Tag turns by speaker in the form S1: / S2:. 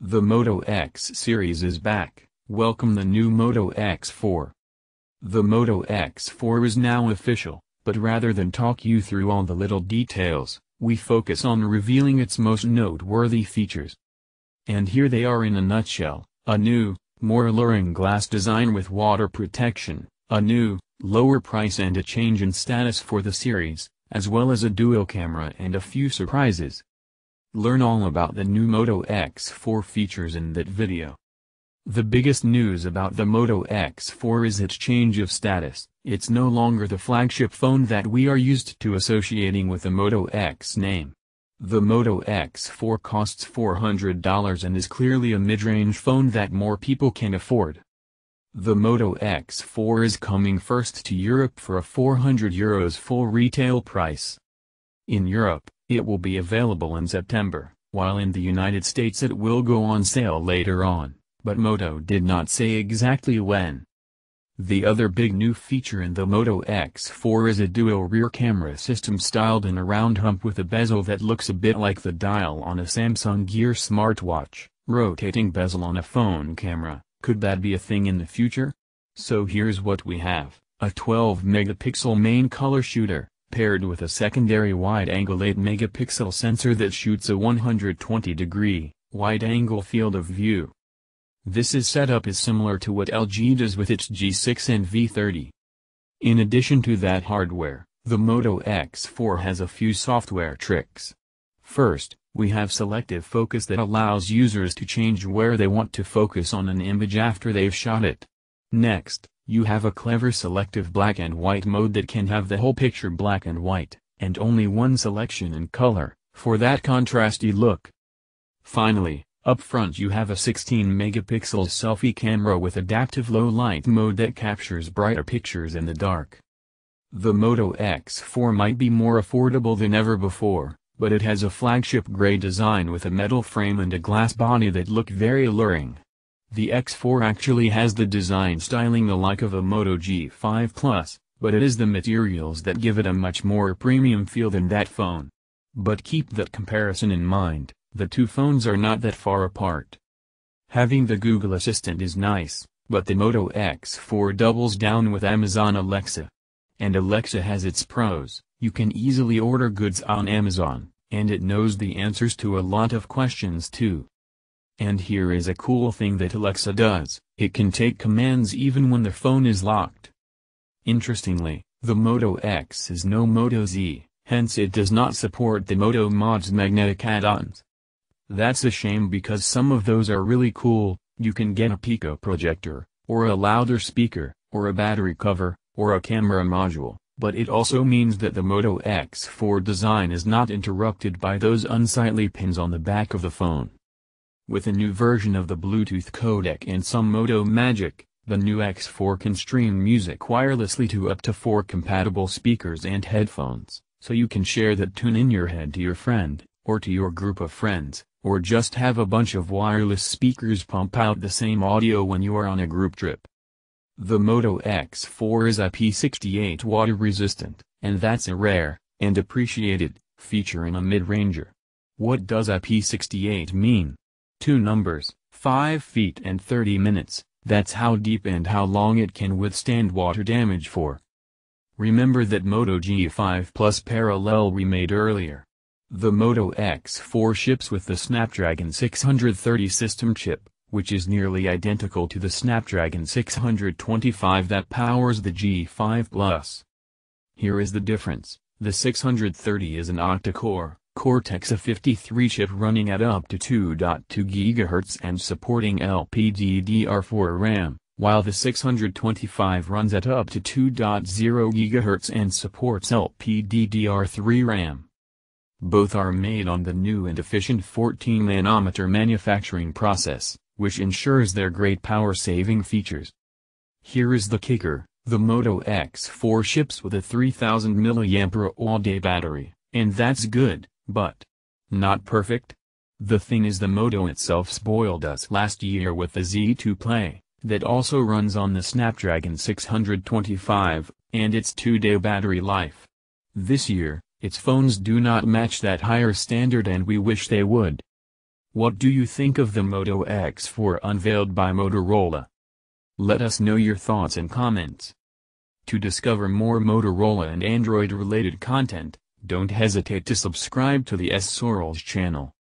S1: The Moto X series is back, welcome the new Moto X4. The Moto X4 is now official, but rather than talk you through all the little details, we focus on revealing its most noteworthy features. And here they are in a nutshell, a new, more alluring glass design with water protection, a new, lower price and a change in status for the series, as well as a dual camera and a few surprises. Learn all about the new Moto X4 features in that video. The biggest news about the Moto X4 is its change of status. It's no longer the flagship phone that we are used to associating with the Moto X name. The Moto X4 costs $400 and is clearly a mid-range phone that more people can afford. The Moto X4 is coming first to Europe for a €400 Euros full retail price. In Europe, it will be available in September, while in the United States it will go on sale later on, but Moto did not say exactly when. The other big new feature in the Moto X4 is a dual rear camera system styled in a round hump with a bezel that looks a bit like the dial on a Samsung Gear smartwatch, rotating bezel on a phone camera, could that be a thing in the future? So here's what we have, a 12 megapixel main color shooter, paired with a secondary wide-angle 8-megapixel sensor that shoots a 120-degree, wide-angle field of view. This is setup is similar to what LG does with its G6 and V30. In addition to that hardware, the Moto X4 has a few software tricks. First, we have selective focus that allows users to change where they want to focus on an image after they've shot it. Next, you have a clever selective black and white mode that can have the whole picture black and white, and only one selection in color, for that contrasty look. Finally, up front you have a 16-megapixel selfie camera with adaptive low-light mode that captures brighter pictures in the dark. The Moto X4 might be more affordable than ever before, but it has a flagship gray design with a metal frame and a glass body that look very alluring. The X4 actually has the design styling the like of a Moto G5 Plus, but it is the materials that give it a much more premium feel than that phone. But keep that comparison in mind, the two phones are not that far apart. Having the Google Assistant is nice, but the Moto X4 doubles down with Amazon Alexa. And Alexa has its pros, you can easily order goods on Amazon, and it knows the answers to a lot of questions too. And here is a cool thing that Alexa does, it can take commands even when the phone is locked. Interestingly, the Moto X is no Moto Z, hence it does not support the Moto Mod's magnetic add-ons. That's a shame because some of those are really cool, you can get a Pico projector, or a louder speaker, or a battery cover, or a camera module, but it also means that the Moto X4 design is not interrupted by those unsightly pins on the back of the phone. With a new version of the Bluetooth codec and some Moto Magic, the new X4 can stream music wirelessly to up to four compatible speakers and headphones, so you can share that tune in your head to your friend, or to your group of friends, or just have a bunch of wireless speakers pump out the same audio when you are on a group trip. The Moto X4 is IP68 water resistant, and that's a rare, and appreciated, feature in a mid-ranger. What does IP68 mean? Two numbers, 5 feet and 30 minutes, that's how deep and how long it can withstand water damage for. Remember that Moto G5 Plus parallel we made earlier. The Moto X4 ships with the Snapdragon 630 system chip, which is nearly identical to the Snapdragon 625 that powers the G5 Plus. Here is the difference, the 630 is an octa-core, Cortex A53 chip running at up to 2.2 GHz and supporting LPDDR4 RAM, while the 625 runs at up to 2.0 GHz and supports LPDDR3 RAM. Both are made on the new and efficient 14 nanometer manufacturing process, which ensures their great power-saving features. Here is the kicker, the Moto X4 ships with a 3000 mAh all-day battery, and that's good. But. Not perfect? The thing is the Moto itself spoiled us last year with the Z2 Play, that also runs on the Snapdragon 625, and its 2-day battery life. This year, its phones do not match that higher standard and we wish they would. What do you think of the Moto X4 unveiled by Motorola? Let us know your thoughts and comments. To discover more Motorola and Android-related content, don't hesitate to subscribe to the S. Soros channel.